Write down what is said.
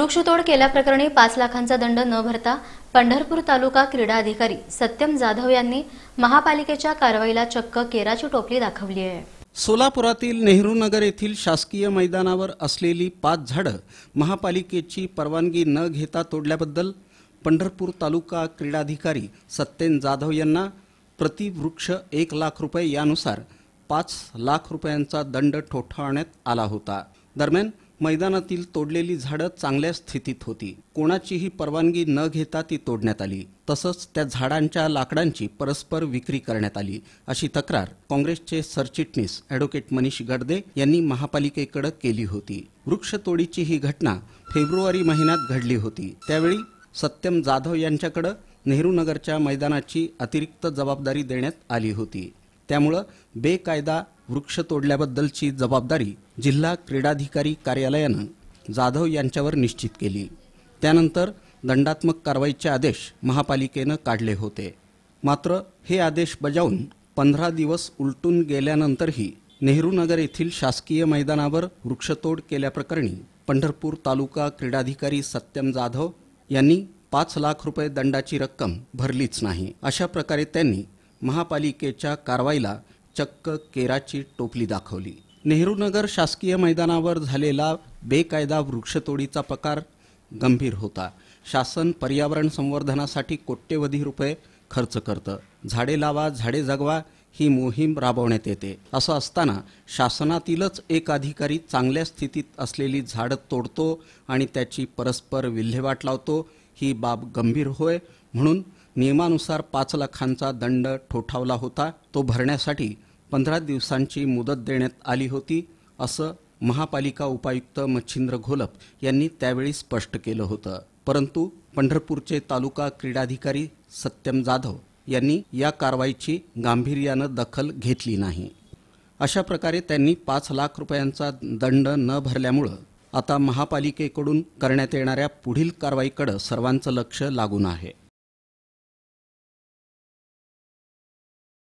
वृक्षतोड केल्याप्रकरणी पाच लाखांचा दंड न भरता पंढरपूर तालुका क्रीडा अधिकारी सत्यम जाधव यांनी महापालिकेच्या कारवाईला चक्क केराची टोपली दाखवली आहे सोलापुरातील नेहरू नगर येथील शासकीय मैदानावर असलेली पाच झाडं महापालिकेची परवानगी न घेता तोडल्याबद्दल पंढरपूर तालुका क्रीडाधिकारी सत्येन जाधव यांना प्रतिवृक्ष एक लाख रुपये यानुसार पाच लाख रुपयांचा दंड ठोठावण्यात आला होता दरम्यान मैदानातील तोडलेली झाडं चांगल्या स्थितीत होती कोणाचीही परवानगी न घेता ती तोडण्यात आली तसंच त्या झाडांच्या लाकडांची परस्पर विक्री करण्यात आली अशी तक्रार काँग्रेसचे सरचिटणीस ॲडव्होकेट मनीष गडदे यांनी महापालिकेकडे केली होती वृक्षतोडीची ही घटना फेब्रुवारी महिन्यात घडली होती त्यावेळी सत्यम जाधव नेहरू नगरच्या मैदानाची अतिरिक्त जबाबदारी देण्यात आली होती त्यामुळं बेकायदा वृक्ष तोडल्याबद्दलची जबाबदारी जिल्हा क्रीडाधिकारी कार्यालयानं जाधव यांच्यावर निश्चित केली त्यानंतर दंडात्मक कारवाईचे आदेश महापालिकेनं काढले होते मात्र हे आदेश बजावून पंधरा दिवस उलटून गेल्यानंतरही नेहरूनगर येथील शासकीय मैदानावर वृक्षतोड केल्याप्रकरणी पंढरपूर तालुका क्रीडाधिकारी सत्यम जाधव यांनी पाच लाख रुपये दंडाची रक्कम भरलीच नाही अशा प्रकारे त्यांनी महापालिकेच्या कारवाईला चक्क केराची टोपली दाखवली नेहरूनगर शासकीय मैदानावर झालेला बेकायदा वृक्षतोडीचा प्रकार गंभीर होता शासन पर्यावरण संवर्धनासाठी कोट्यवधी रुपये खर्च करतं झाडे लावा झाडे जगवा ही मोहीम राबवण्यात येते असं असताना शासनातीलच एक अधिकारी चांगल्या स्थितीत असलेली झाडं तोडतो आणि त्याची परस्पर विल्हेवाट लावतो ही बाब गंभीर होय म्हणून नियमानुसार पाच लाखांचा दंड ठोठावला होता तो भरण्यासाठी पंधरा दिवसांची मुदत देण्यात आली होती असं महापालिका उपायुक्त मच्छिंद्र घोलप यांनी त्यावेळी स्पष्ट केलं होतं परंतु पंढरपूरचे तालुका क्रीडाधिकारी सत्यम जाधव यांनी या कारवाईची गांभीर्यानं दखल घेतली नाही अशा प्रकारे त्यांनी पाच लाख रुपयांचा दंड न भरल्यामुळं आता महापालिकेकडून करण्यात येणाऱ्या पुढील कारवाईकडं सर्वांचं लक्ष लागून आहे